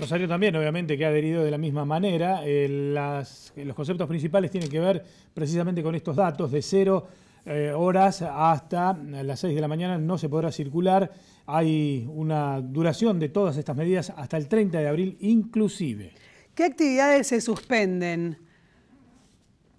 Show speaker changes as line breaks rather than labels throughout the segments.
Rosario también, obviamente, que ha adherido de la misma manera. Eh, los conceptos principales tienen que ver precisamente con estos datos de cero eh, horas hasta las seis de la mañana no se podrá circular. Hay una duración de todas estas medidas hasta el 30 de abril inclusive. ¿Qué actividades se suspenden?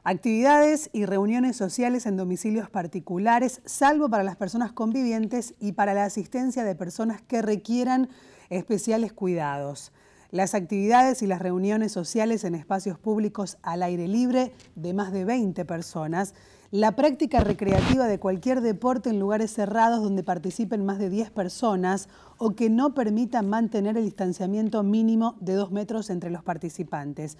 Actividades y reuniones sociales en domicilios particulares, salvo para las personas convivientes y para la asistencia de personas que requieran especiales cuidados. Las actividades y las reuniones sociales en espacios públicos al aire libre de más de 20 personas, la práctica recreativa de cualquier deporte en lugares cerrados donde participen más de 10 personas o que no permitan mantener el distanciamiento mínimo de 2 metros entre los participantes.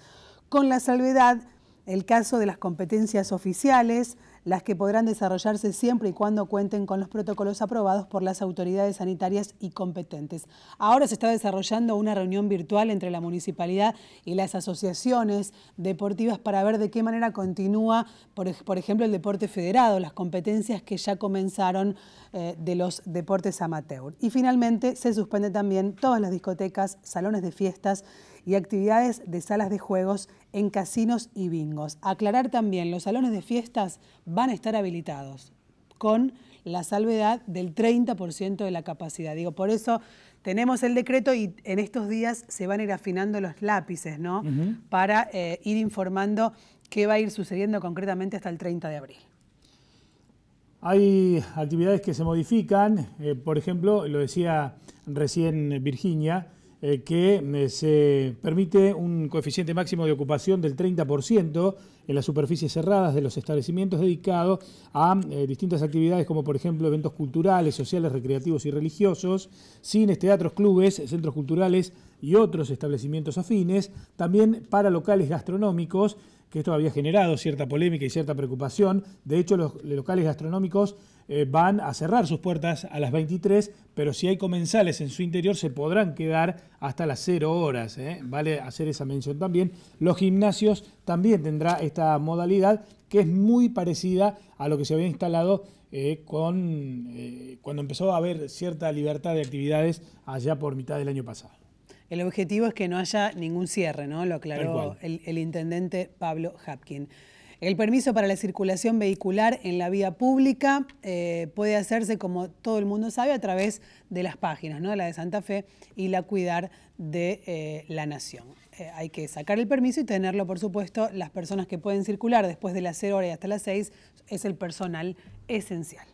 Con la salvedad, el caso de las competencias oficiales, las que podrán desarrollarse siempre y cuando cuenten con los protocolos aprobados por las autoridades sanitarias y competentes. Ahora se está desarrollando una reunión virtual entre la municipalidad y las asociaciones deportivas para ver de qué manera continúa, por, ejemplo, el deporte federado, las competencias que ya comenzaron eh, de los deportes amateur. Y finalmente se suspende también todas las discotecas, salones de fiestas y actividades de salas de juegos en casinos y bingos. Aclarar también, los salones de fiestas van a estar habilitados con la salvedad del 30% de la capacidad. Digo, por eso tenemos el decreto y en estos días se van a ir afinando los lápices, ¿no? Para eh, ir informando qué va a ir sucediendo concretamente hasta el 30 de abril.
Hay actividades que se modifican, eh, por ejemplo, lo decía recién Virginia, eh, que eh, se permite un coeficiente máximo de ocupación del 30% en las superficies cerradas de los establecimientos dedicados a eh, distintas actividades como por ejemplo eventos culturales, sociales, recreativos y religiosos, cines, teatros, clubes, centros culturales, y otros establecimientos afines, también para locales gastronómicos, que esto había generado cierta polémica y cierta preocupación. De hecho, los locales gastronómicos eh, van a cerrar sus puertas a las 23, pero si hay comensales en su interior se podrán quedar hasta las 0 horas. ¿eh? Vale hacer esa mención también. Los gimnasios también tendrá esta modalidad que es muy parecida a lo que se había instalado eh, con, cuando empezó a haber cierta libertad de actividades allá por mitad del año pasado. El objetivo
es que no haya ningún cierre, ¿no? Lo aclaró el, intendente Pablo Hapkin. El permiso para la circulación vehicular en la vía pública eh, puede hacerse, como todo el mundo sabe, a través de las páginas, ¿no? la de Santa Fe y la Cuidar de eh, la Nación. Eh, hay que sacar el permiso y tenerlo, por supuesto, las personas que pueden circular después de las 0 horas y hasta las 6 es el personal esencial.